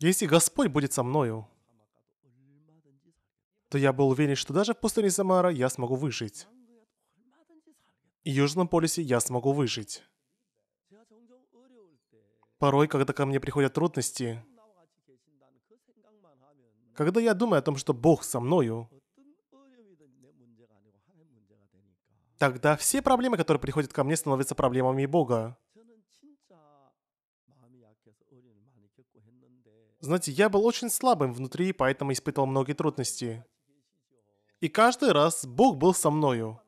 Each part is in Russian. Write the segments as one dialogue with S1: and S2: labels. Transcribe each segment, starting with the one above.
S1: Если Господь будет со мною, то я был уверен, что даже в пустыне Самара я смогу выжить. И в Южном полюсе я смогу выжить. Порой, когда ко мне приходят трудности, когда я думаю о том, что Бог со мною, тогда все проблемы, которые приходят ко мне, становятся проблемами Бога. Знаете, я был очень слабым внутри, поэтому испытывал многие трудности. И каждый раз Бог был со мною.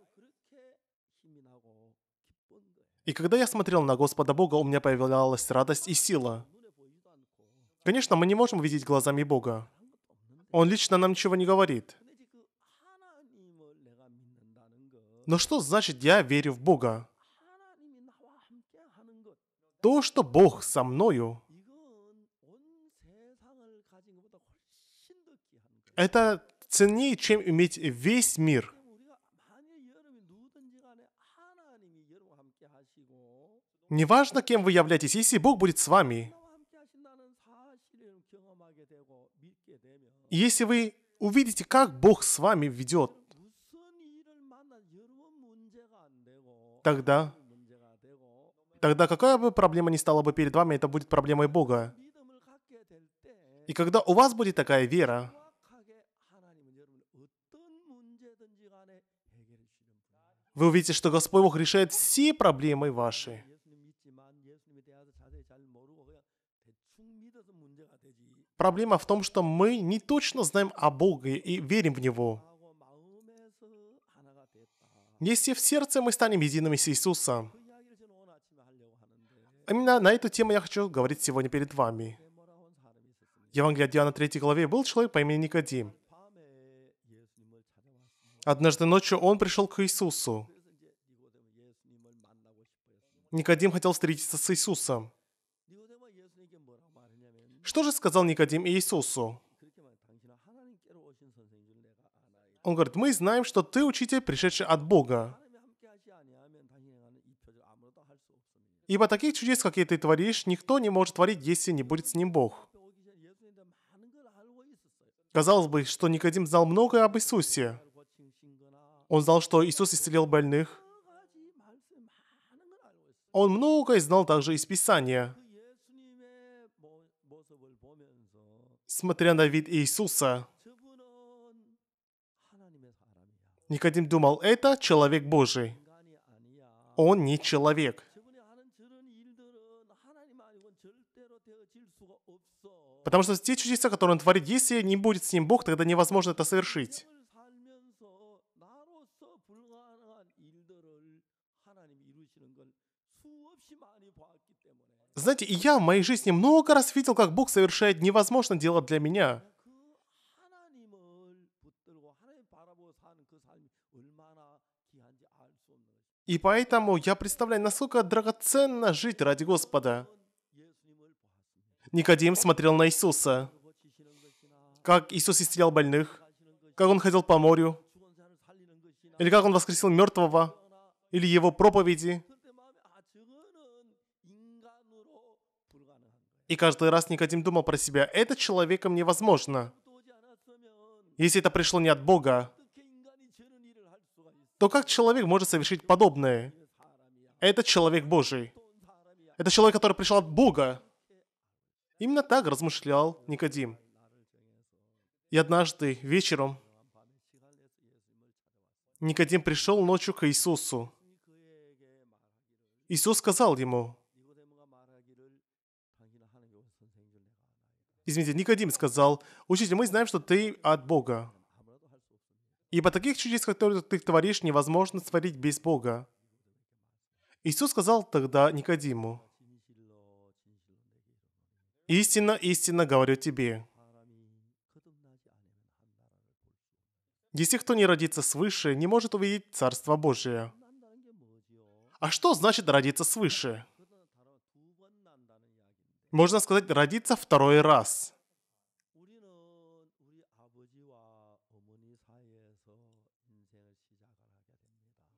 S1: И когда я смотрел на Господа Бога, у меня появлялась радость и сила. Конечно, мы не можем видеть глазами Бога. Он лично нам ничего не говорит. Но что значит «я верю в Бога»? То, что Бог со мною, это ценнее, чем иметь весь мир. Неважно, кем вы являетесь, если Бог будет с вами, если вы увидите, как Бог с вами ведет, тогда, тогда какая бы проблема ни стала бы перед вами, это будет проблемой Бога. И когда у вас будет такая вера, вы увидите, что Господь Бог решает все проблемы ваши. Проблема в том, что мы не точно знаем о Боге и верим в Него. Если в сердце мы станем едиными с Иисусом, именно на эту тему я хочу говорить сегодня перед вами. Евангелие от Иоанна 3 главе был человек по имени Никодим. Однажды ночью он пришел к Иисусу. Никодим хотел встретиться с Иисусом. Что же сказал Никодим Иисусу? Он говорит, мы знаем, что ты учитель, пришедший от Бога. Ибо таких чудес, какие ты творишь, никто не может творить, если не будет с ним Бог. Казалось бы, что Никодим знал многое об Иисусе. Он знал, что Иисус исцелил больных. Он многое знал также из Писания. Смотря на вид Иисуса, Никодим думал, это человек Божий. Он не человек. Потому что те чудеса, которые он творит, если не будет с ним Бог, тогда невозможно это совершить. Знаете, и я в моей жизни много раз видел, как Бог совершает невозможное дело для меня. И поэтому я представляю, насколько драгоценно жить ради Господа. Никодим смотрел на Иисуса, как Иисус исцелял больных, как Он ходил по морю, или как Он воскресил мертвого, или Его проповеди – И каждый раз Никодим думал про себя, это человеком невозможно. Если это пришло не от Бога, то как человек может совершить подобное? Это человек Божий. Это человек, который пришел от Бога. Именно так размышлял Никодим. И однажды вечером Никодим пришел ночью к Иисусу. Иисус сказал ему, Извините, Никодим сказал, «Учитель, мы знаем, что ты от Бога, ибо таких чудес, которые ты творишь, невозможно творить без Бога». Иисус сказал тогда Никодиму, «Истинно, истинно говорю тебе, если кто не родится свыше, не может увидеть Царство Божие». А что значит родиться свыше? можно сказать, родиться второй раз.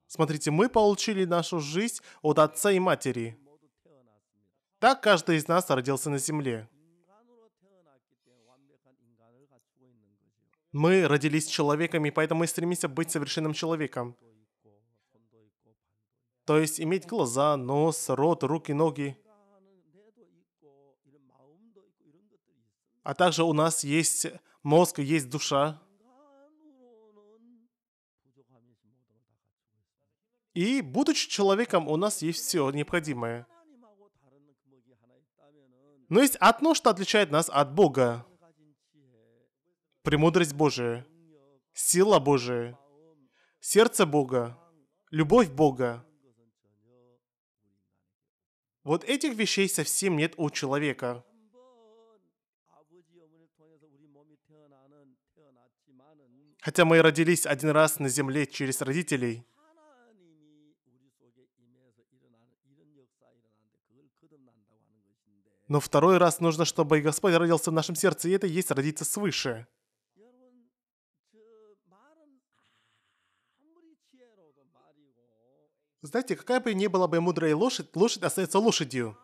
S1: Смотрите, мы получили нашу жизнь от отца и матери. Так каждый из нас родился на земле. Мы родились человеками, поэтому мы стремимся быть совершенным человеком. То есть иметь глаза, нос, рот, руки, ноги. А также у нас есть мозг, есть душа. И будучи человеком, у нас есть все необходимое. Но есть одно, что отличает нас от Бога. Премудрость Божия, сила Божия, сердце Бога, любовь Бога. Вот этих вещей совсем нет у человека. Хотя мы и родились один раз на земле через родителей, но второй раз нужно, чтобы и Господь родился в нашем сердце, и это есть родиться свыше. Знаете, какая бы ни была бы мудрая лошадь, лошадь остается лошадью.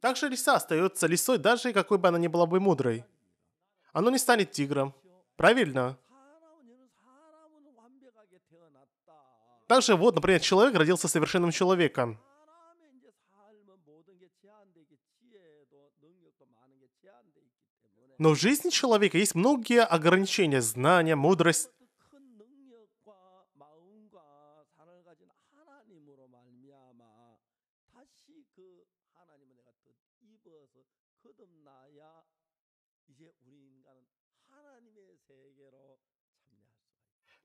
S1: Также лиса остается лисой, даже какой бы она ни была бы мудрой. Оно не станет тигром. Правильно? Также вот, например, человек родился совершенным человеком. Но в жизни человека есть многие ограничения, знания, мудрость.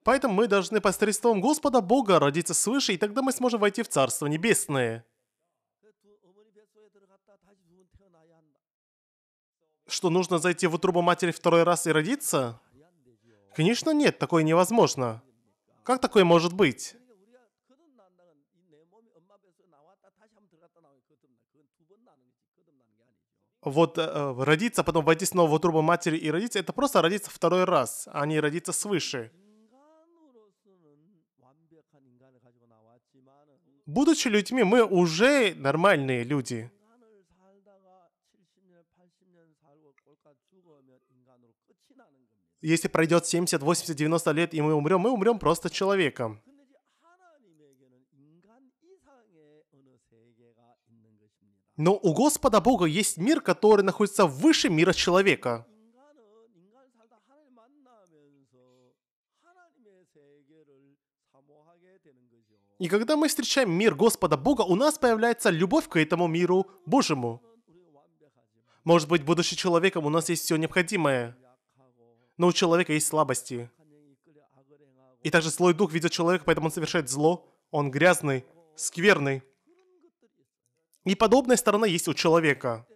S1: Поэтому мы должны посредством Господа Бога родиться свыше, и тогда мы сможем войти в Царство Небесное. Что нужно зайти в утробу матери второй раз и родиться? Конечно нет, такое невозможно. Как такое может быть? вот э, родиться, потом войти снова в утробу матери и родиться, это просто родиться второй раз, а не родиться свыше. будучи людьми, мы уже нормальные люди. Если пройдет 70, 80, 90 лет, и мы умрем, мы умрем просто человеком. Но у Господа Бога есть мир, который находится выше мира человека. И когда мы встречаем мир Господа Бога, у нас появляется любовь к этому миру Божьему. Может быть, будучи человеком, у нас есть все необходимое. Но у человека есть слабости. И также злой дух ведет человека, поэтому он совершает зло. Он грязный, скверный. И подобная сторона есть у человека.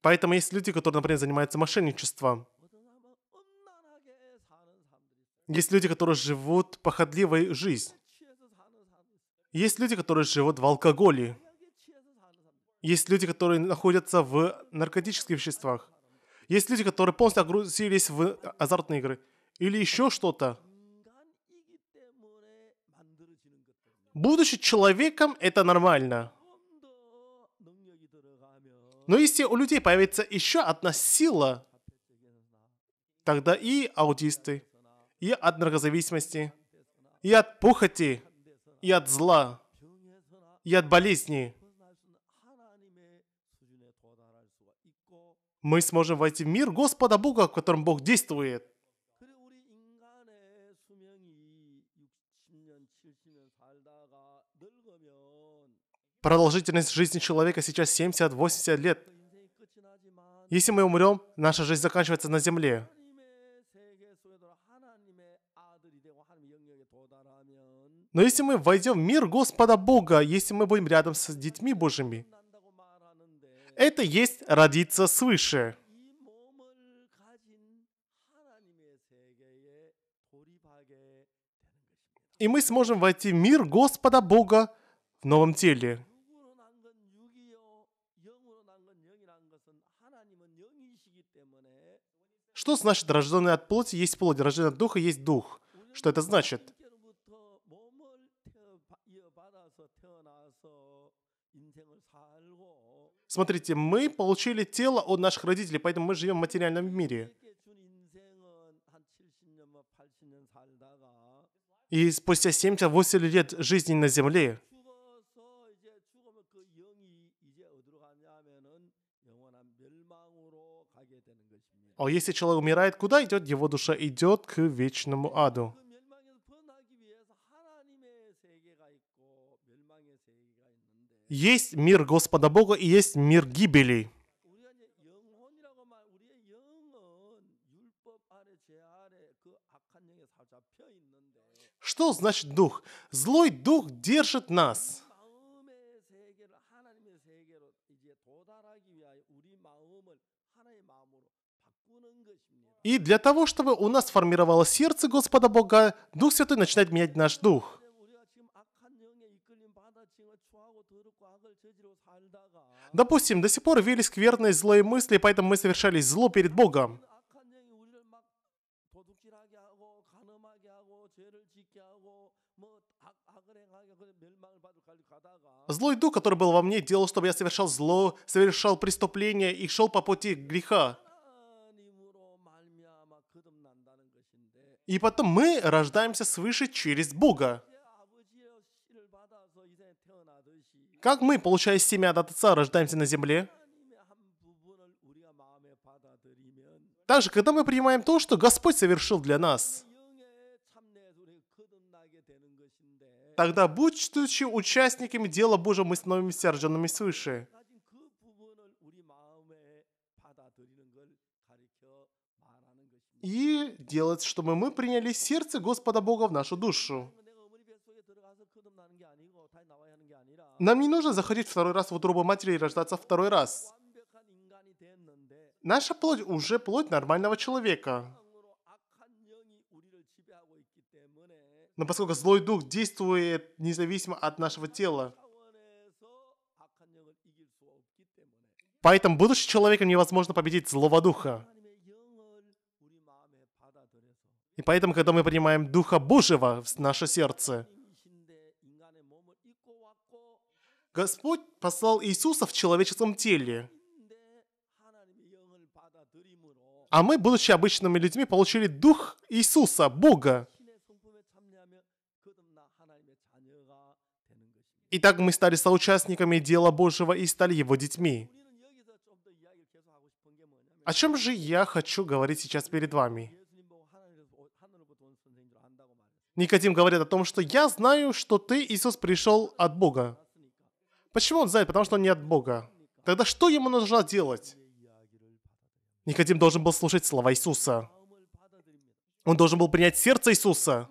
S1: Поэтому есть люди, которые, например, занимаются мошенничеством. Есть люди, которые живут походливой жизнью. Есть люди, которые живут в алкоголе. Есть люди, которые находятся в наркотических веществах. Есть люди, которые полностью огрузились в азартные игры. Или еще что-то. Будучи человеком, это нормально. Но если у людей появится еще одна сила, тогда и аутисты, и от наркозависимости, и от похоти, и от зла, и от болезни. Мы сможем войти в мир Господа Бога, в котором Бог действует. Продолжительность жизни человека сейчас 70-80 лет. Если мы умрем, наша жизнь заканчивается на земле. Но если мы войдем в мир Господа Бога, если мы будем рядом с детьми Божьими, это есть родиться свыше. И мы сможем войти в мир Господа Бога в новом теле. Что значит рожденный от плоти есть плоть, рожденный от духа есть дух? Что это значит? Смотрите, мы получили тело от наших родителей, поэтому мы живем в материальном мире. И спустя 70-80 лет жизни на земле, А если человек умирает, куда идет его душа? Идет к вечному аду. Есть мир Господа Бога и есть мир гибели. Что значит дух? Злой дух держит нас. И для того, чтобы у нас формировалось сердце Господа Бога, Дух Святой начинает менять наш дух. Допустим, до сих пор вели скверные злые мысли, поэтому мы совершали зло перед Богом. Злой дух, который был во мне, делал, чтобы я совершал зло, совершал преступление и шел по пути греха. И потом мы рождаемся свыше через Бога. Как мы, получая семя от Отца, рождаемся на земле? Также, когда мы принимаем то, что Господь совершил для нас, тогда, будучи участниками дела Божьего, мы становимся рожденными свыше. И делать, чтобы мы приняли сердце Господа Бога в нашу душу. Нам не нужно заходить второй раз в утробу матери и рождаться второй раз. Наша плоть уже плоть нормального человека. Но поскольку злой дух действует независимо от нашего тела, поэтому, будучи человеком, невозможно победить злого духа. И поэтому, когда мы принимаем Духа Божьего в наше сердце, Господь послал Иисуса в человеческом теле. А мы, будучи обычными людьми, получили Дух Иисуса, Бога. И так мы стали соучастниками дела Божьего и стали Его детьми. О чем же я хочу говорить сейчас перед вами? Никодим говорит о том, что я знаю, что ты, Иисус, пришел от Бога. Почему он знает? Потому что он не от Бога. Тогда что ему нужно делать? Никодим должен был слушать слова Иисуса. Он должен был принять сердце Иисуса.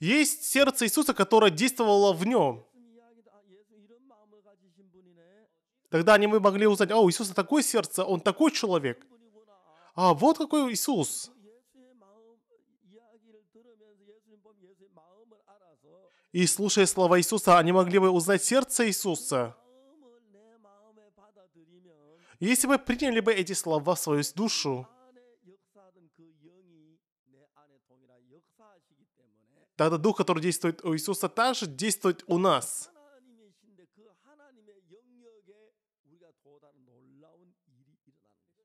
S1: Есть сердце Иисуса, которое действовало в нем. Тогда они мы могли узнать, о, у Иисуса такое сердце, он такой человек. А вот какой Иисус. И слушая слова Иисуса, они могли бы узнать сердце Иисуса. Если бы приняли бы эти слова в свою душу, тогда Дух, который действует у Иисуса, также действует у нас.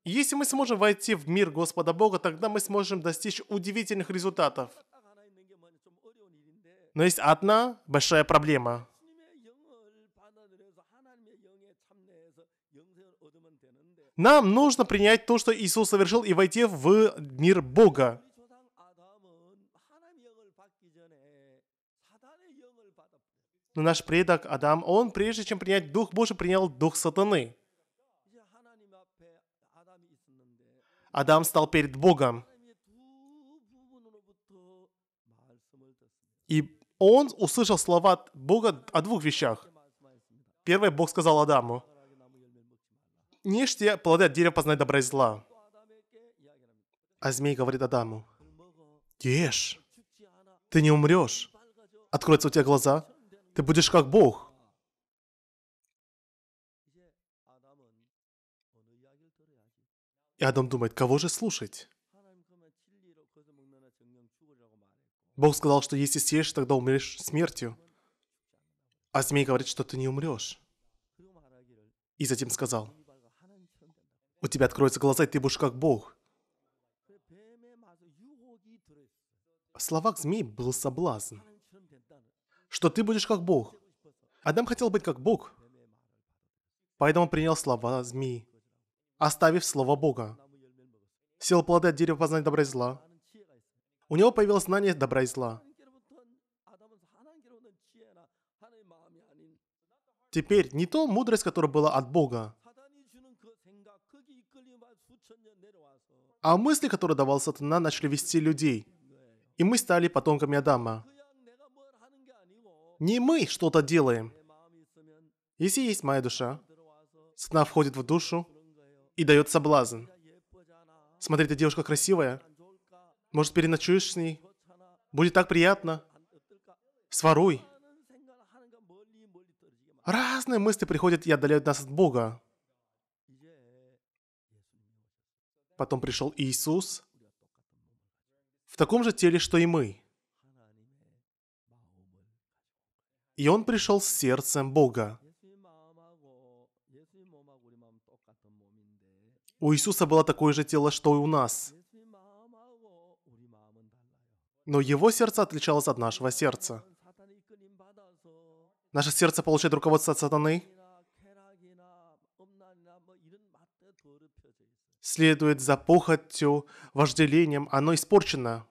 S1: Если мы сможем войти в мир Господа Бога, тогда мы сможем достичь удивительных результатов. Но есть одна большая проблема. Нам нужно принять то, что Иисус совершил, и войти в мир Бога. Но наш предок Адам, он прежде чем принять Дух Божий, принял Дух Сатаны. Адам стал перед Богом. он услышал слова Бога о двух вещах. Первое, Бог сказал Адаму, «Не ешьте плоды от дерева познать добра и зла». А змей говорит Адаму, «Ешь, ты не умрешь. Откроются у тебя глаза, ты будешь как Бог». И Адам думает, кого же слушать? Бог сказал, что если съешь, тогда умрешь смертью. А змей говорит, что ты не умрешь. И затем сказал, у тебя откроются глаза, и ты будешь как Бог. В словах змей был соблазн, что ты будешь как Бог. Адам хотел быть как Бог, поэтому принял слова змей, оставив слово Бога. Сел плоды от дерева познать добра и зла, у него появилось знание добра и зла. Теперь не то мудрость, которая была от Бога, а мысли, которые давал сатана, начали вести людей. И мы стали потомками Адама. Не мы что-то делаем. Если есть моя душа, сатана входит в душу и дает соблазн. Смотрите, девушка красивая, может, переночуешь с ней? Будет так приятно. Своруй. Разные мысли приходят и отдаляют нас от Бога. Потом пришел Иисус в таком же теле, что и мы. И Он пришел с сердцем Бога. У Иисуса было такое же тело, что и у нас – но его сердце отличалось от нашего сердца. Наше сердце получает руководство от сатаны. Следует за похотью, вожделением. Оно испорчено.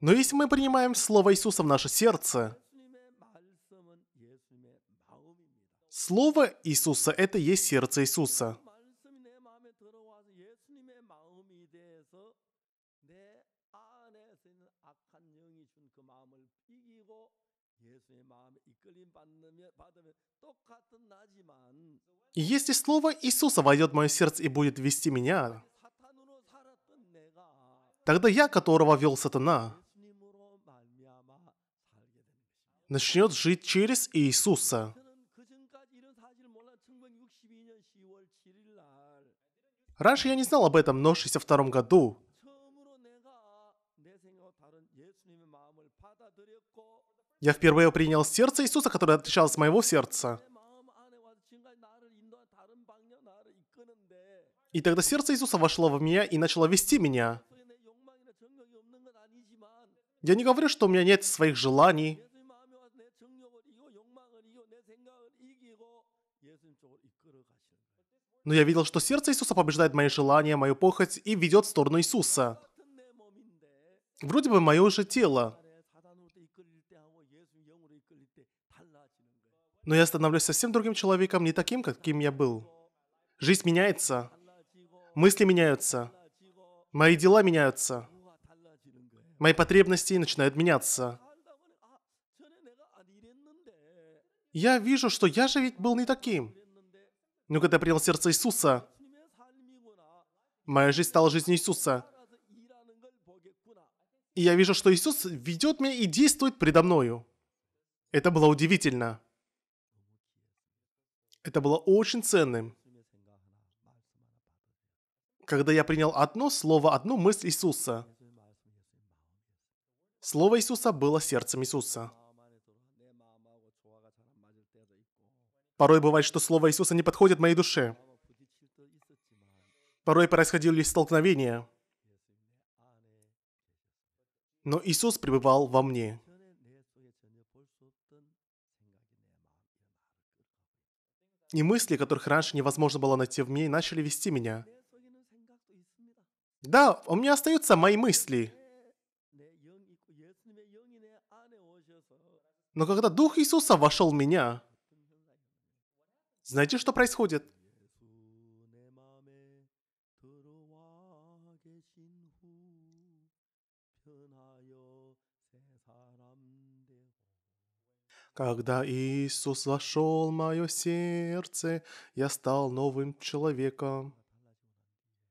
S1: Но если мы принимаем Слово Иисуса в наше сердце, Слово Иисуса – это есть сердце Иисуса. 예수의 마음에 이끌림 받으면, 받으면 똑같은 나지만 Если слово Иисуса войдет в мое сердце и будет вести меня, тогда я, которого вел сатана, начнет жить через Иисуса. Раньше я не знал об этом, но в 62 году Я впервые принял сердце Иисуса, которое отличалось от моего сердца. И тогда сердце Иисуса вошло в меня и начало вести меня. Я не говорю, что у меня нет своих желаний. Но я видел, что сердце Иисуса побеждает мои желания, мою похоть и ведет в сторону Иисуса. Вроде бы мое же тело. но я становлюсь совсем другим человеком, не таким, каким я был. Жизнь меняется. Мысли меняются. Мои дела меняются. Мои потребности начинают меняться. Я вижу, что я же ведь был не таким. Но когда принял сердце Иисуса, моя жизнь стала жизнью Иисуса. И я вижу, что Иисус ведет меня и действует предо мною. Это было удивительно. Это было очень ценным. Когда я принял одно слово, одну мысль Иисуса. Слово Иисуса было сердцем Иисуса. Порой бывает, что слово Иисуса не подходит моей душе. Порой происходили столкновения. Но Иисус пребывал во мне. И мысли, которых раньше невозможно было найти в мне, начали вести меня. Да, у меня остаются мои мысли. Но когда Дух Иисуса вошел в меня, знаете, что происходит? Когда Иисус вошел в мое сердце, я стал новым человеком.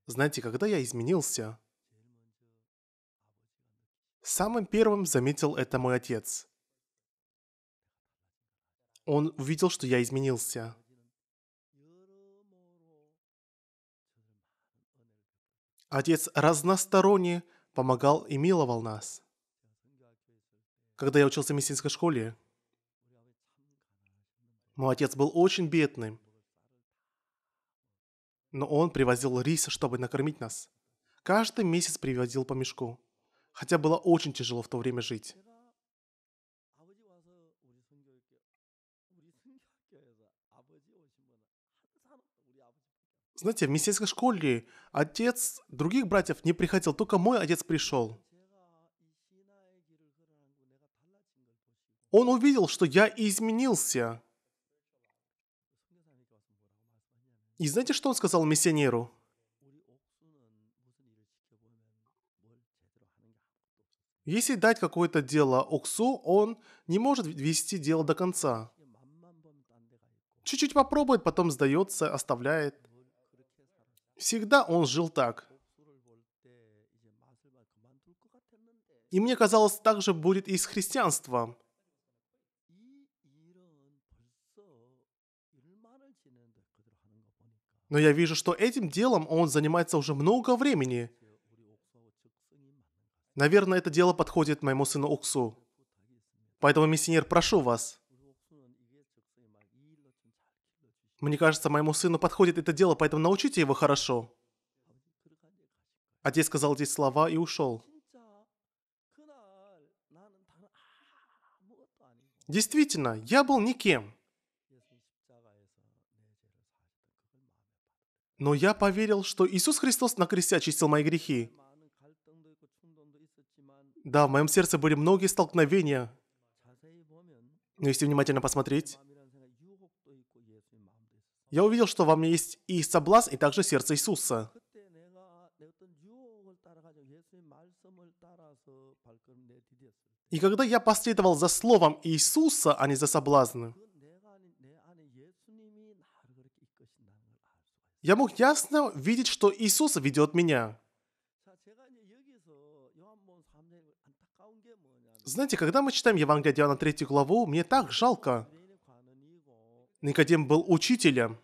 S1: Знаете, когда я изменился, самым первым заметил это мой отец. Он увидел, что я изменился. Отец разносторонне помогал и миловал нас. Когда я учился в медицинской школе, мой отец был очень бедным. Но он привозил рис, чтобы накормить нас. Каждый месяц привозил по мешку. Хотя было очень тяжело в то время жить. Знаете, в мессийской школе отец других братьев не приходил, только мой отец пришел. Он увидел, что я изменился. И знаете, что он сказал миссионеру? Если дать какое-то дело Оксу, он не может вести дело до конца. Чуть-чуть попробует, потом сдается, оставляет. Всегда он жил так. И мне казалось, так же будет и с христианством. Но я вижу, что этим делом он занимается уже много времени. Наверное, это дело подходит моему сыну Уксу. Поэтому, миссионер, прошу вас. Мне кажется, моему сыну подходит это дело, поэтому научите его хорошо. Отец сказал здесь слова и ушел. Действительно, я был никем. Но я поверил, что Иисус Христос на кресте очистил мои грехи. Да, в моем сердце были многие столкновения. Но если внимательно посмотреть, я увидел, что во мне есть и соблазн, и также сердце Иисуса. И когда я последовал за словом Иисуса, а не за соблазны, я мог ясно видеть, что Иисус ведет меня. Знаете, когда мы читаем Евангелие Диана 3 главу, мне так жалко. Никодим был учителем.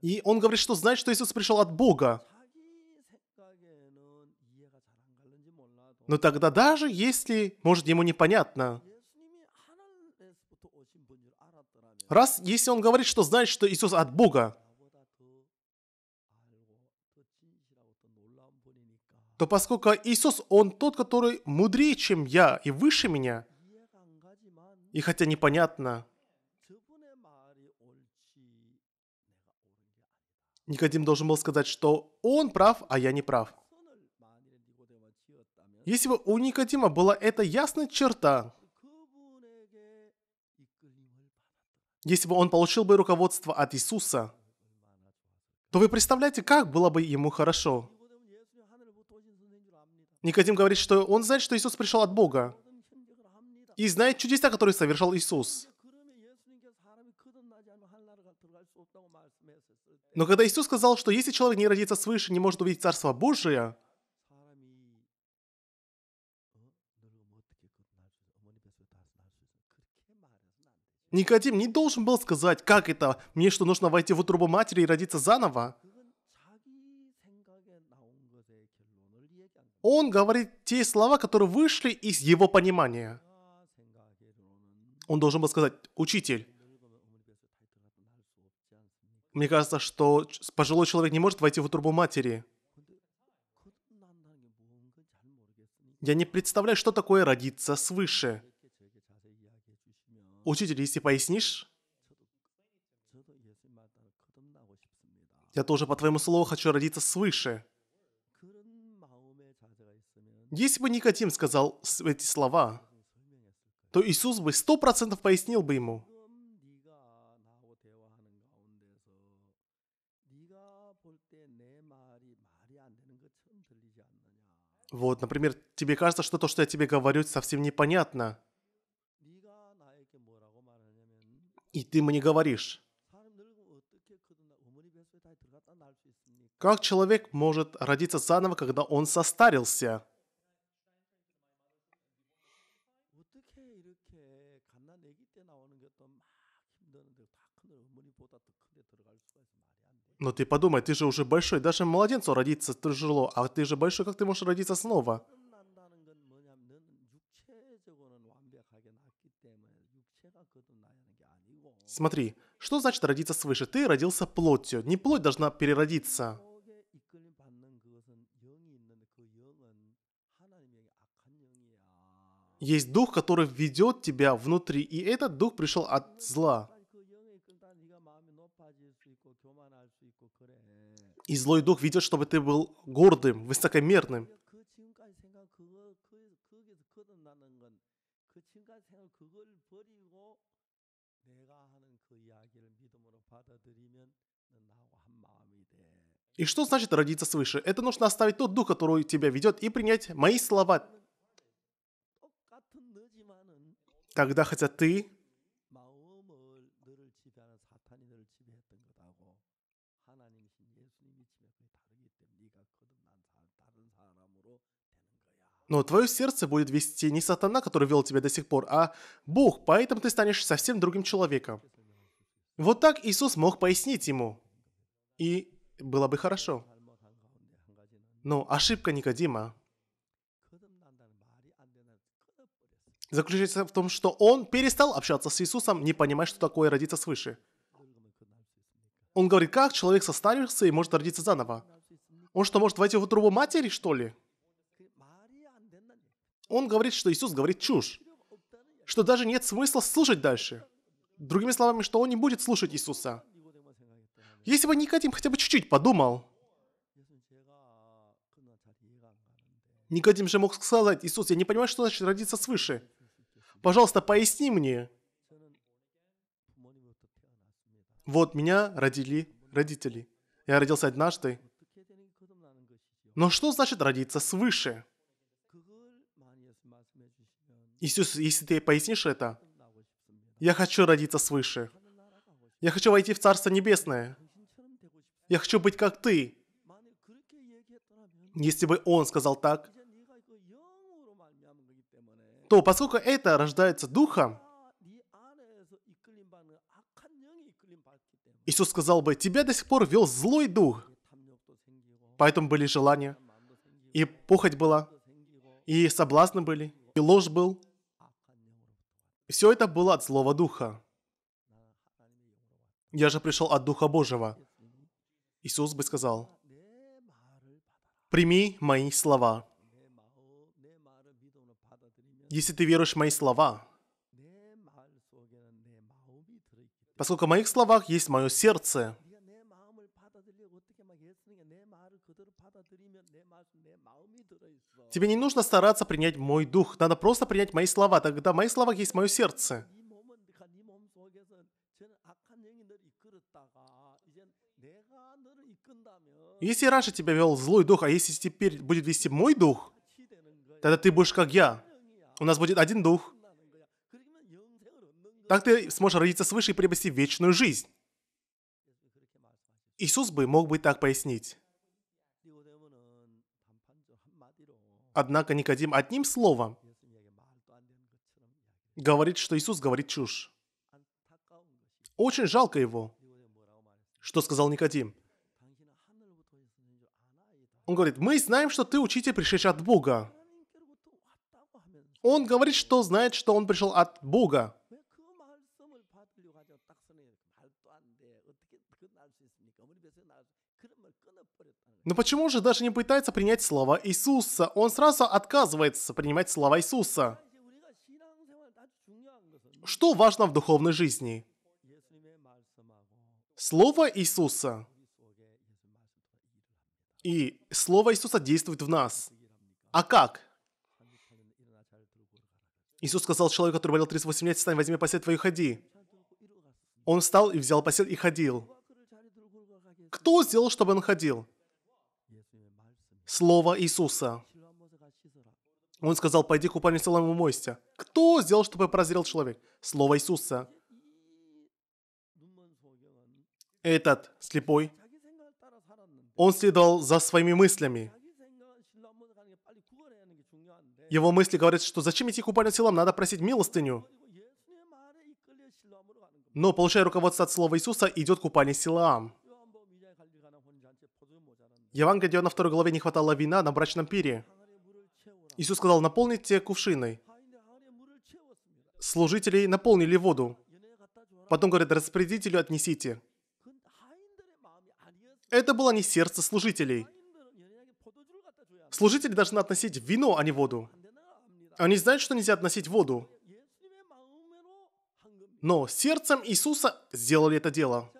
S1: И он говорит, что знает, что Иисус пришел от Бога. Но тогда даже если, может, ему непонятно, Раз, если он говорит, что знает, что Иисус от Бога, то поскольку Иисус, Он тот, который мудрее, чем я и выше меня, и хотя непонятно, Никодим должен был сказать, что он прав, а я не прав. Если бы у Никодима была эта ясная черта, Если бы он получил бы руководство от Иисуса, то вы представляете, как было бы ему хорошо. Никодим говорит, что он знает, что Иисус пришел от Бога и знает чудеса, которые совершал Иисус. Но когда Иисус сказал, что если человек не родится свыше, не может увидеть Царство Божие, Никодим не должен был сказать, как это, мне что нужно войти в утробу матери и родиться заново. Он говорит те слова, которые вышли из его понимания. Он должен был сказать, учитель, мне кажется, что пожилой человек не может войти в трубу матери. Я не представляю, что такое родиться свыше. Учитель, если пояснишь, я тоже по твоему слову хочу родиться свыше. Если бы Никодим сказал эти слова, то Иисус бы сто процентов пояснил бы ему. Вот, например, тебе кажется, что то, что я тебе говорю, совсем непонятно. и ты мне говоришь. Как человек может родиться заново, когда он состарился? Но ты подумай, ты же уже большой, даже младенцу родиться тяжело, а ты же большой, как ты можешь родиться снова? Смотри, что значит родиться свыше? Ты родился плотью. Не плоть должна переродиться. Есть дух, который ведет тебя внутри, и этот дух пришел от зла. И злой дух ведет, чтобы ты был гордым, высокомерным. 그냥 그걸 버리고 И что значит родиться свыше? Это нужно оставить тот дух, который тебя ведет, и принять мои слова. Тогда хотя ты Но твое сердце будет вести не сатана, который вел тебя до сих пор, а Бог, поэтому ты станешь совсем другим человеком. Вот так Иисус мог пояснить ему. И было бы хорошо. Но ошибка Никодима заключается в том, что он перестал общаться с Иисусом, не понимая, что такое родиться свыше. Он говорит, как человек состарился и может родиться заново? Он что, может войти в трубу матери, что ли? Он говорит, что Иисус говорит чушь, что даже нет смысла слушать дальше. Другими словами, что он не будет слушать Иисуса. Если бы Никодим хотя бы чуть-чуть подумал, Никодим же мог сказать, Иисус, я не понимаю, что значит родиться свыше. Пожалуйста, поясни мне. Вот меня родили родители. Я родился однажды. Но что значит родиться свыше? Иисус, если ты пояснишь это, я хочу родиться свыше. Я хочу войти в Царство Небесное. Я хочу быть как ты. Если бы он сказал так, то поскольку это рождается духом, Иисус сказал бы, тебя до сих пор вел злой дух. Поэтому были желания, и похоть была, и соблазны были, и ложь был, все это было от слова Духа. Я же пришел от Духа Божьего. Иисус бы сказал, «Прими мои слова». Если ты веруешь в мои слова, поскольку в моих словах есть мое сердце, Тебе не нужно стараться принять мой дух, надо просто принять мои слова, тогда мои слова есть мое сердце. Если раньше тебя вел злой дух, а если теперь будет вести мой дух, тогда ты будешь как я. У нас будет один дух. Так ты сможешь родиться свыше и приобрести вечную жизнь. Иисус бы мог бы так пояснить. Однако Никодим одним словом говорит, что Иисус говорит чушь. Очень жалко его. Что сказал Никодим? Он говорит, мы знаем, что ты учитель, пришедший от Бога. Он говорит, что знает, что он пришел от Бога. Но почему же даже не пытается принять слова Иисуса? Он сразу отказывается принимать слова Иисуса. Что важно в духовной жизни? Слово Иисуса. И Слово Иисуса действует в нас. А как? Иисус сказал человеку, который болел 38 лет, «Встань, возьми посет твою и ходи». Он встал и взял посет и ходил. Кто сделал, чтобы он ходил? слово Иисуса. Он сказал, пойди купание купальницу и мойся. Кто сделал, чтобы прозрел человек? Слово Иисуса. Этот слепой, он следовал за своими мыслями. Его мысли говорят, что зачем идти купание купальным надо просить милостыню. Но, получая руководство от слова Иисуса, идет купание купальным Евангелие где на второй главе не хватало вина на брачном пире. Иисус сказал, наполните кувшины. Служителей наполнили воду. Потом говорит, распорядителю отнесите. Это было не сердце служителей. Служители должны относить вино, а не воду. Они знают, что нельзя относить воду. Но сердцем Иисуса сделали это дело.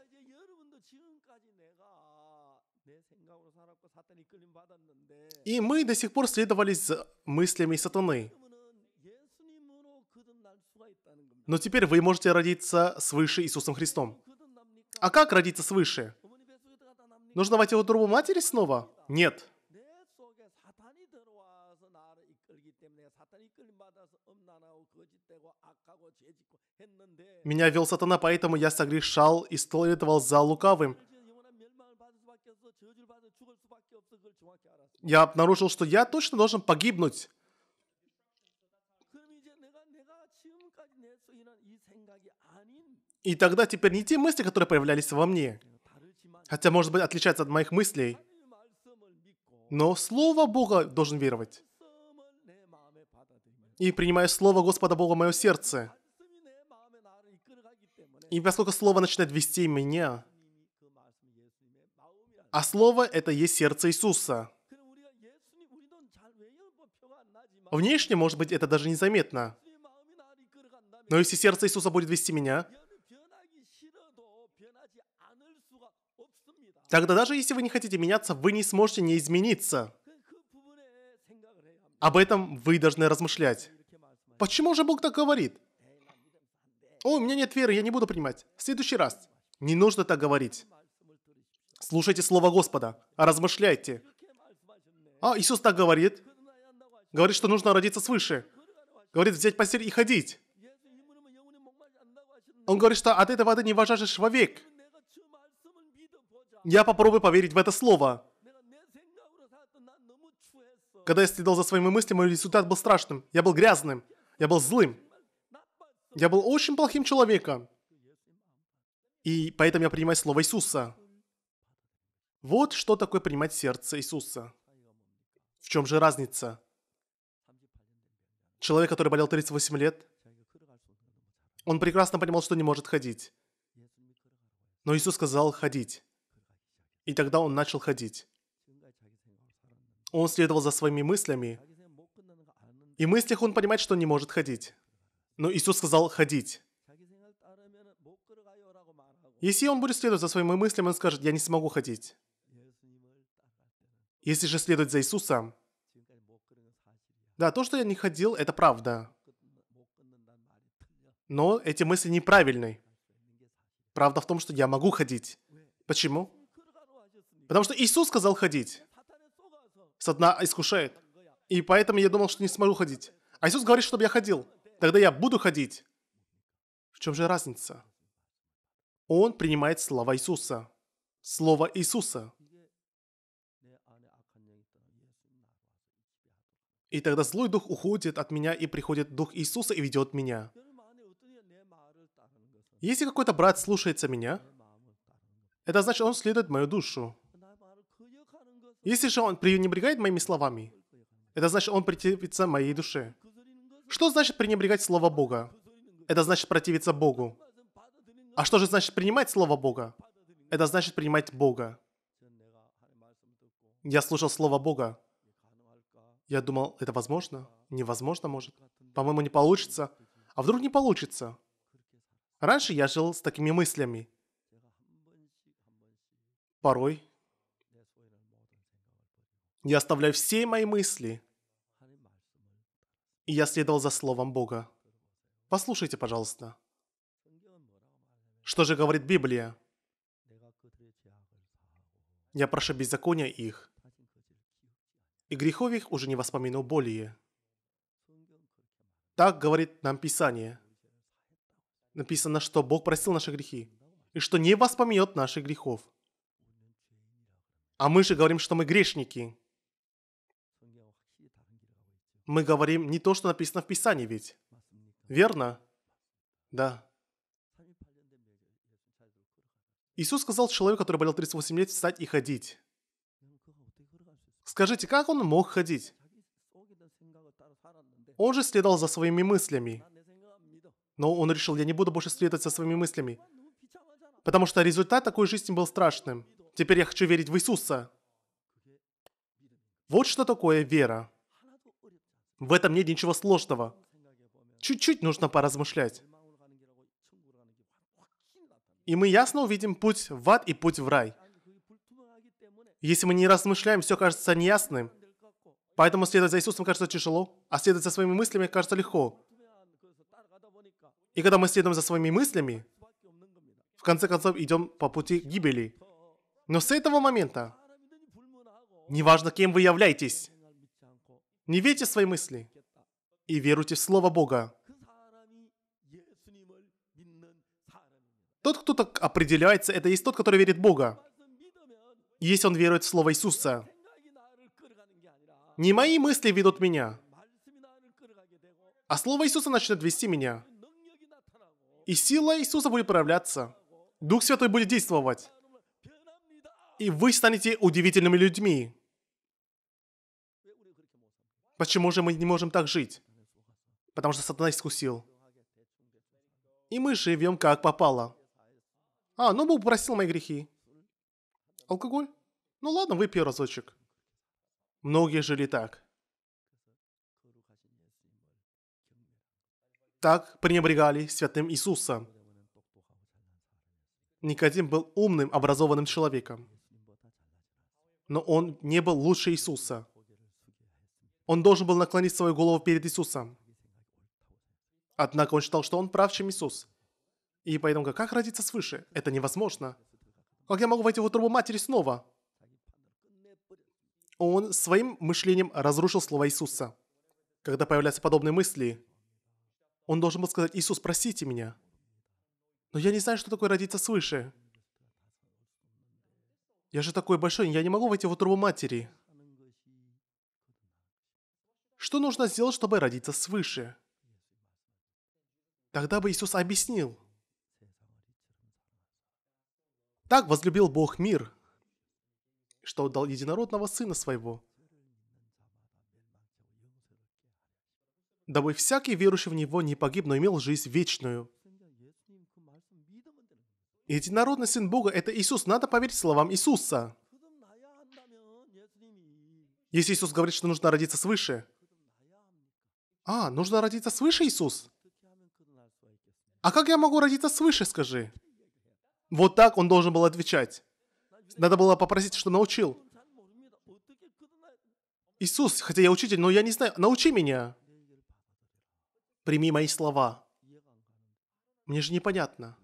S1: И мы до сих пор следовались за мыслями сатаны. Но теперь вы можете родиться свыше Иисусом Христом. А как родиться свыше? Нужно войти в утробу матери снова? Нет. Меня вел сатана, поэтому я согрешал и следовал за лукавым. я обнаружил, что я точно должен погибнуть. И тогда теперь не те мысли, которые появлялись во мне, хотя, может быть, отличаются от моих мыслей, но Слово Бога должен веровать. И принимаю Слово Господа Бога в мое сердце. И поскольку Слово начинает вести меня, а Слово — это есть сердце Иисуса — Внешне, может быть, это даже незаметно. Но если сердце Иисуса будет вести меня, тогда даже если вы не хотите меняться, вы не сможете не измениться. Об этом вы должны размышлять. Почему же Бог так говорит? О, у меня нет веры, я не буду принимать. В следующий раз. Не нужно так говорить. Слушайте Слово Господа, размышляйте. А, Иисус так говорит. Говорит, что нужно родиться свыше. Говорит, взять постель и ходить. Он говорит, что от этой воды не вожажешь вовек. Я попробую поверить в это слово. Когда я следил за своими мыслями, мой результат был страшным. Я был грязным. Я был злым. Я был очень плохим человеком. И поэтому я принимаю слово Иисуса. Вот что такое принимать сердце Иисуса. В чем же разница? Человек, который болел 38 лет, он прекрасно понимал, что не может ходить. Но Иисус сказал ходить. И тогда он начал ходить. Он следовал за своими мыслями. И в мыслях он понимает, что не может ходить. Но Иисус сказал ходить. Если он будет следовать за своими мыслями, он скажет, я не смогу ходить. Если же следовать за Иисусом, да, то, что я не ходил, это правда. Но эти мысли неправильны. Правда в том, что я могу ходить. Почему? Потому что Иисус сказал ходить. Сатана искушает. И поэтому я думал, что не смогу ходить. А Иисус говорит, чтобы я ходил. Тогда я буду ходить. В чем же разница? Он принимает слова Иисуса. Слово Иисуса. И тогда злой дух уходит от меня, и приходит дух Иисуса и ведет меня. Если какой-то брат слушается меня, это значит, он следует мою душу. Если же он пренебрегает моими словами, это значит, он противится моей душе. Что значит пренебрегать слово Бога? Это значит противиться Богу. А что же значит принимать слово Бога? Это значит принимать Бога. Я слушал слово Бога. Я думал, это возможно? Невозможно, может? По-моему, не получится. А вдруг не получится? Раньше я жил с такими мыслями. Порой я оставляю все мои мысли. И я следовал за словом Бога. Послушайте, пожалуйста. Что же говорит Библия? Я прошу беззакония их и грехов их уже не воспомину более. Так говорит нам Писание. Написано, что Бог простил наши грехи, и что не воспоминет наших грехов. А мы же говорим, что мы грешники. Мы говорим не то, что написано в Писании ведь. Верно? Да. Иисус сказал человеку, который болел 38 лет, встать и ходить. Скажите, как он мог ходить? Он же следовал за своими мыслями. Но он решил, я не буду больше следовать за своими мыслями. Потому что результат такой жизни был страшным. Теперь я хочу верить в Иисуса. Вот что такое вера. В этом нет ничего сложного. Чуть-чуть нужно поразмышлять. И мы ясно увидим путь в ад и путь в рай. Если мы не размышляем, все кажется неясным. Поэтому следовать за Иисусом кажется тяжело, а следовать за своими мыслями кажется легко. И когда мы следуем за своими мыслями, в конце концов идем по пути гибели. Но с этого момента, неважно кем вы являетесь, не верьте в свои мысли и веруйте в Слово Бога. Тот, кто так определяется, это есть тот, который верит в Бога если он верует в слово Иисуса. Не мои мысли ведут меня, а слово Иисуса начнет вести меня. И сила Иисуса будет проявляться. Дух Святой будет действовать. И вы станете удивительными людьми. Почему же мы не можем так жить? Потому что сатана искусил. И мы живем как попало. А, ну Бог просил мои грехи. Алкоголь? Ну ладно, выпей разочек. Многие жили так. Так пренебрегали святым Иисусом. Никодим был умным, образованным человеком. Но он не был лучше Иисуса. Он должен был наклонить свою голову перед Иисусом. Однако он считал, что он прав, чем Иисус. И поэтому, как родиться свыше? Это невозможно. Как я могу войти в утробу матери снова? Он своим мышлением разрушил слова Иисуса. Когда появляются подобные мысли, он должен был сказать, Иисус, простите меня. Но я не знаю, что такое родиться свыше. Я же такой большой, я не могу войти в утробу матери. Что нужно сделать, чтобы родиться свыше? Тогда бы Иисус объяснил. Так возлюбил Бог мир, что дал единородного Сына Своего, дабы всякий верующий в Него не погиб, но имел жизнь вечную. Единородный Сын Бога – это Иисус. Надо поверить словам Иисуса. Если Иисус говорит, что нужно родиться свыше. А, нужно родиться свыше, Иисус? А как я могу родиться свыше, скажи? Вот так он должен был отвечать. Надо было попросить, что научил. Иисус, хотя я учитель, но я не знаю, научи меня. Прими мои слова. Мне же непонятно.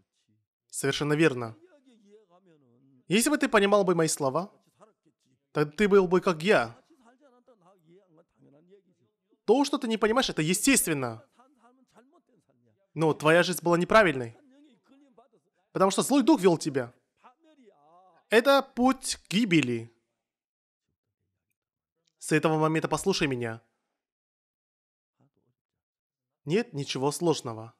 S1: Совершенно верно. Если бы ты понимал бы мои слова, тогда ты был бы как я. То, что ты не понимаешь, это естественно. Но твоя жизнь была неправильной. Потому что злой дух вел тебя. Это путь к гибели. С этого момента послушай меня. Нет ничего сложного.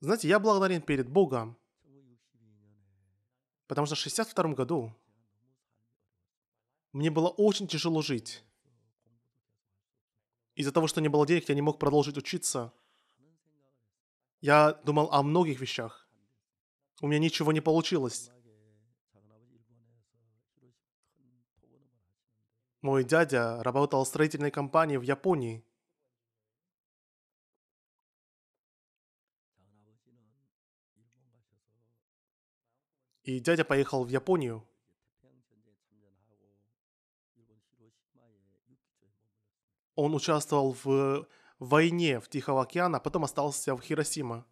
S1: Знаете, я благодарен перед Богом. Потому что в 62 году мне было очень тяжело жить. Из-за того, что не было денег, я не мог продолжить учиться. Я думал о многих вещах. У меня ничего не получилось. Мой дядя работал в строительной компании в Японии. И дядя поехал в Японию. Он участвовал в в войне в Тихого океана, а потом остался в Хиросима.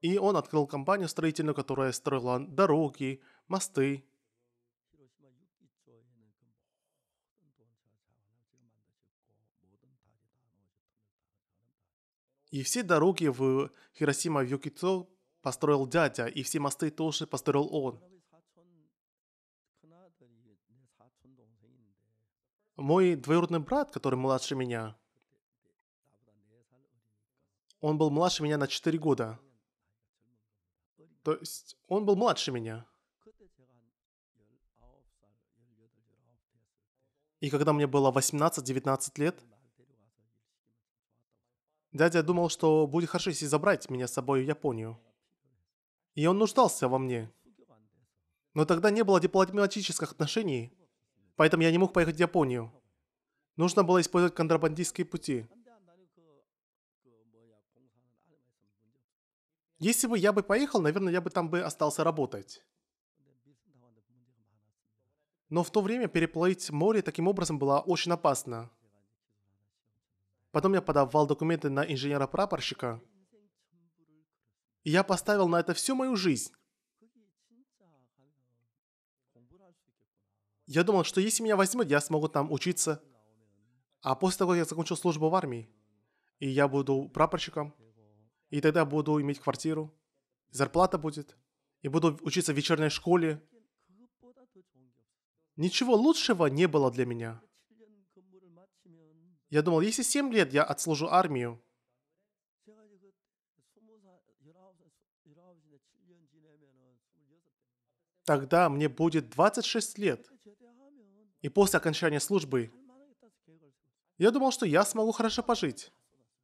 S1: И он открыл компанию строительную, которая строила дороги, мосты. И все дороги в Хиросима и Юкицо построил дядя, и все мосты тоже построил он. Мой двоюродный брат, который младше меня, он был младше меня на 4 года. То есть он был младше меня. И когда мне было 18-19 лет, дядя думал, что будет хорошо, если забрать меня с собой в Японию. И он нуждался во мне. Но тогда не было дипломатических отношений, Поэтому я не мог поехать в Японию. Нужно было использовать контрабандистские пути. Если бы я бы поехал, наверное, я бы там бы остался работать. Но в то время переплыть море таким образом было очень опасно. Потом я подавал документы на инженера-прапорщика. И я поставил на это всю мою жизнь. Я думал, что если меня возьмут, я смогу там учиться. А после того, как я закончил службу в армии, и я буду прапорщиком, и тогда буду иметь квартиру, зарплата будет, и буду учиться в вечерней школе. Ничего лучшего не было для меня. Я думал, если 7 лет я отслужу армию, тогда мне будет 26 лет. И после окончания службы я думал, что я смогу хорошо пожить.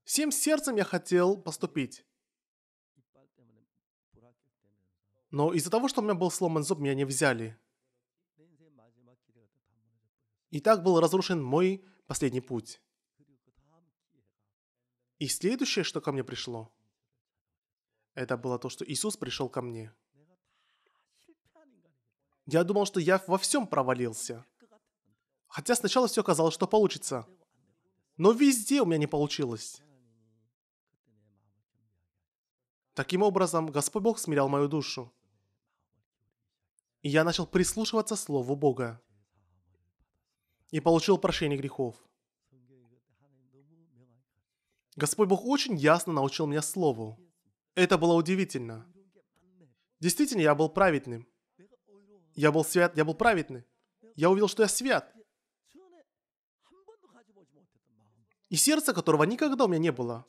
S1: Всем сердцем я хотел поступить. Но из-за того, что у меня был сломан зуб, меня не взяли. И так был разрушен мой последний путь. И следующее, что ко мне пришло, это было то, что Иисус пришел ко мне. Я думал, что я во всем провалился. Хотя сначала все казалось, что получится. Но везде у меня не получилось. Таким образом, Господь Бог смирял мою душу. И я начал прислушиваться Слову Бога. И получил прощение грехов. Господь Бог очень ясно научил меня Слову. Это было удивительно. Действительно, я был праведным. Я был свят, я был праведный. Я увидел, что я свят. и сердца, которого никогда у меня не было.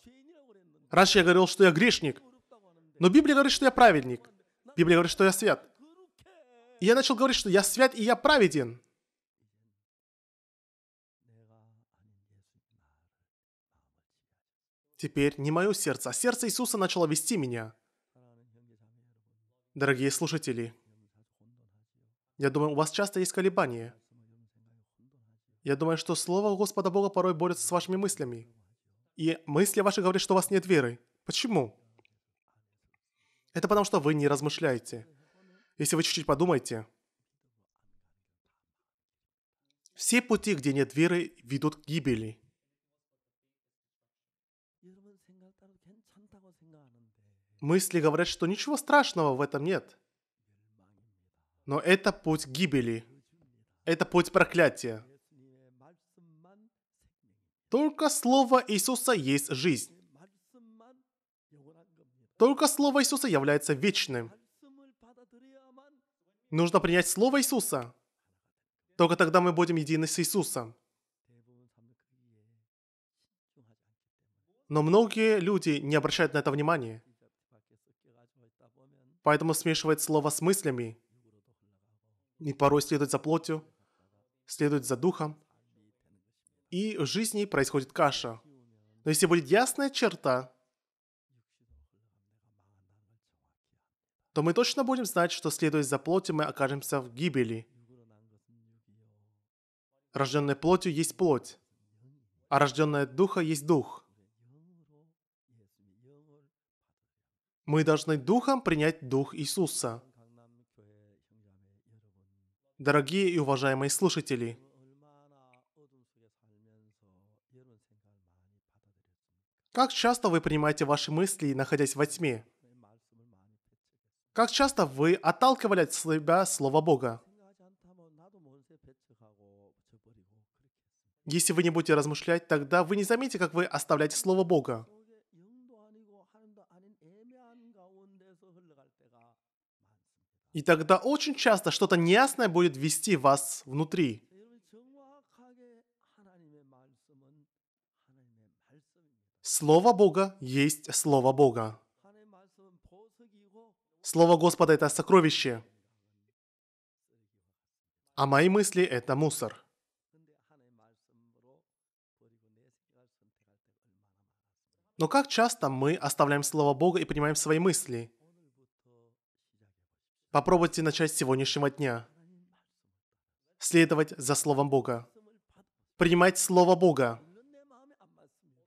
S1: Раньше я говорил, что я грешник, но Библия говорит, что я праведник. Библия говорит, что я свят. И я начал говорить, что я свят и я праведен. Теперь не мое сердце, а сердце Иисуса начало вести меня. Дорогие слушатели, я думаю, у вас часто есть колебания – я думаю, что Слово Господа Бога порой борется с вашими мыслями. И мысли ваши говорят, что у вас нет веры. Почему? Это потому, что вы не размышляете. Если вы чуть-чуть подумаете. Все пути, где нет веры, ведут к гибели. Мысли говорят, что ничего страшного в этом нет. Но это путь гибели. Это путь проклятия. Только слово Иисуса есть жизнь. Только слово Иисуса является вечным. Нужно принять слово Иисуса. Только тогда мы будем едины с Иисусом. Но многие люди не обращают на это внимания. Поэтому смешивают слово с мыслями. И порой следует за плотью, следует за духом и в жизни происходит каша. Но если будет ясная черта, то мы точно будем знать, что следуя за плотью мы окажемся в гибели. Рожденная плотью есть плоть, а рожденная духа есть дух. Мы должны духом принять дух Иисуса. Дорогие и уважаемые слушатели – Как часто вы принимаете ваши мысли, находясь во тьме? Как часто вы отталкивали от себя Слово Бога? Если вы не будете размышлять, тогда вы не заметите, как вы оставляете Слово Бога. И тогда очень часто что-то неясное будет вести вас внутри. Слово Бога есть Слово Бога. Слово Господа – это сокровище. А мои мысли – это мусор. Но как часто мы оставляем Слово Бога и принимаем свои мысли? Попробуйте начать с сегодняшнего дня. Следовать за Словом Бога. Принимать Слово Бога.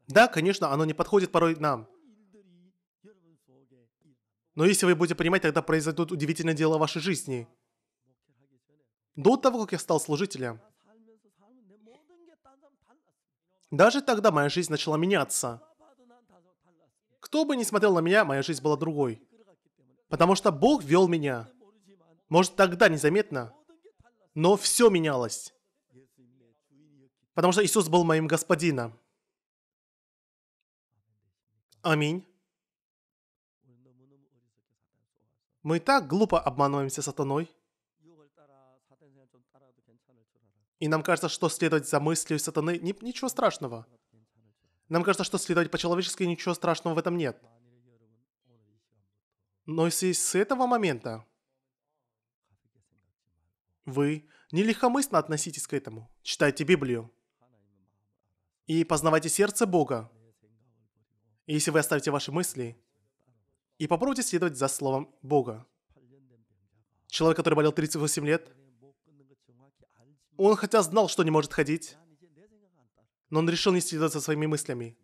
S1: Да, конечно, оно не подходит порой нам. Но если вы будете понимать, тогда произойдут удивительные дела в вашей жизни. До того, как я стал служителем, даже тогда моя жизнь начала меняться. Кто бы ни смотрел на меня, моя жизнь была другой. Потому что Бог вел меня. Может, тогда незаметно, но все менялось. Потому что Иисус был моим господином. Аминь. Мы и так глупо обманываемся сатаной. И нам кажется, что следовать за мыслью сатаны не, ничего страшного. Нам кажется, что следовать по-человечески ничего страшного в этом нет. Но если с этого момента вы не относитесь к этому, читайте Библию и познавайте сердце Бога, если вы оставите ваши мысли и попробуйте следовать за словом Бога. Человек, который болел 38 лет, он хотя знал, что не может ходить, но он решил не следовать за своими мыслями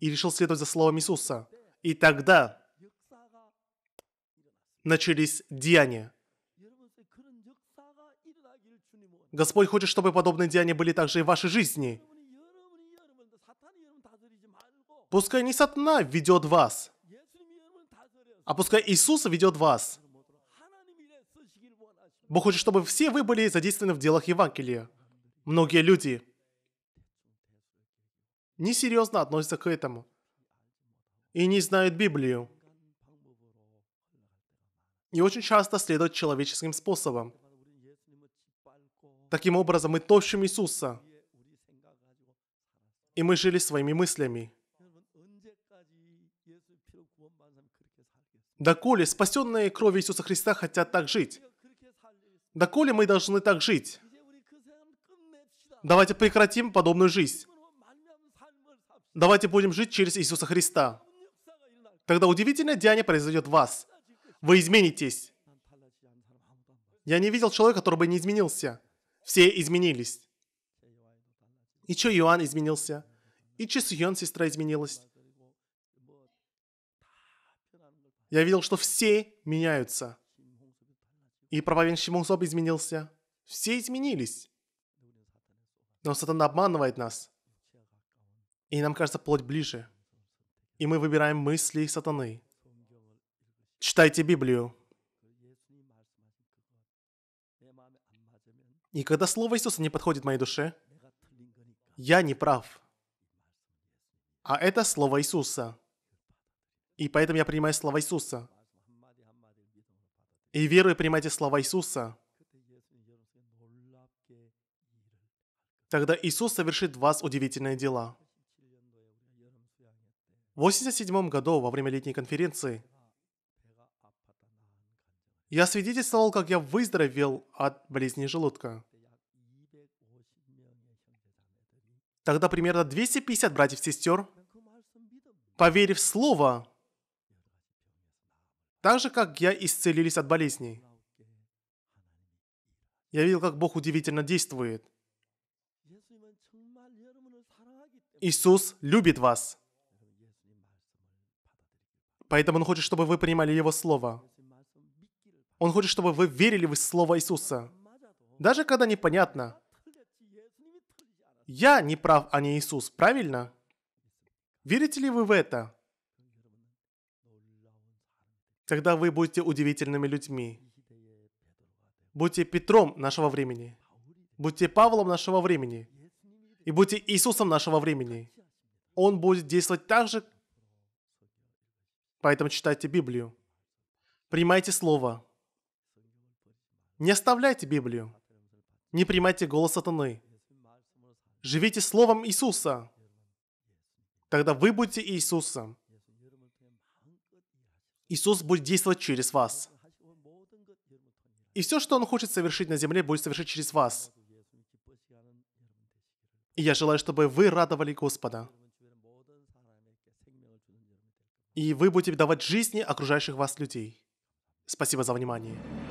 S1: и решил следовать за словом Иисуса. И тогда начались деяния. Господь хочет, чтобы подобные деяния были также и в вашей жизни – пускай не сатана ведет вас, а пускай Иисус ведет вас. Бог хочет, чтобы все вы были задействованы в делах Евангелия. Многие люди несерьезно относятся к этому и не знают Библию. И очень часто следуют человеческим способам. Таким образом, мы топчем Иисуса. И мы жили своими мыслями. Доколе спасенные кровью Иисуса Христа хотят так жить? Доколе мы должны так жить? Давайте прекратим подобную жизнь. Давайте будем жить через Иисуса Христа. Тогда удивительное деяние произойдет в вас. Вы изменитесь. Я не видел человека, который бы не изменился. Все изменились. И Чо Иоанн изменился. И Чи Сьон сестра изменилась. Я видел, что все меняются. И проповедник Мунсоб изменился. Все изменились. Но сатана обманывает нас. И нам кажется плоть ближе. И мы выбираем мысли сатаны. Читайте Библию. И когда слово Иисуса не подходит моей душе, я не прав. А это слово Иисуса. И поэтому я принимаю слова Иисуса. И веруя, принимайте слова Иисуса. Тогда Иисус совершит в вас удивительные дела. В 87 году, во время летней конференции, я свидетельствовал, как я выздоровел от болезни желудка. Тогда примерно 250 братьев сестер, поверив в Слово, так же, как я исцелились от болезней. Я видел, как Бог удивительно действует. Иисус любит вас. Поэтому Он хочет, чтобы вы принимали Его Слово. Он хочет, чтобы вы верили в Слово Иисуса. Даже когда непонятно. Я не прав, а не Иисус, правильно? Верите ли вы в это? когда вы будете удивительными людьми. Будьте Петром нашего времени. Будьте Павлом нашего времени. И будьте Иисусом нашего времени. Он будет действовать так же. Поэтому читайте Библию. Принимайте Слово. Не оставляйте Библию. Не принимайте голос сатаны. Живите Словом Иисуса. Тогда вы будете Иисусом. Иисус будет действовать через вас. И все, что Он хочет совершить на земле, будет совершить через вас. И я желаю, чтобы вы радовали Господа. И вы будете давать жизни окружающих вас людей. Спасибо за внимание.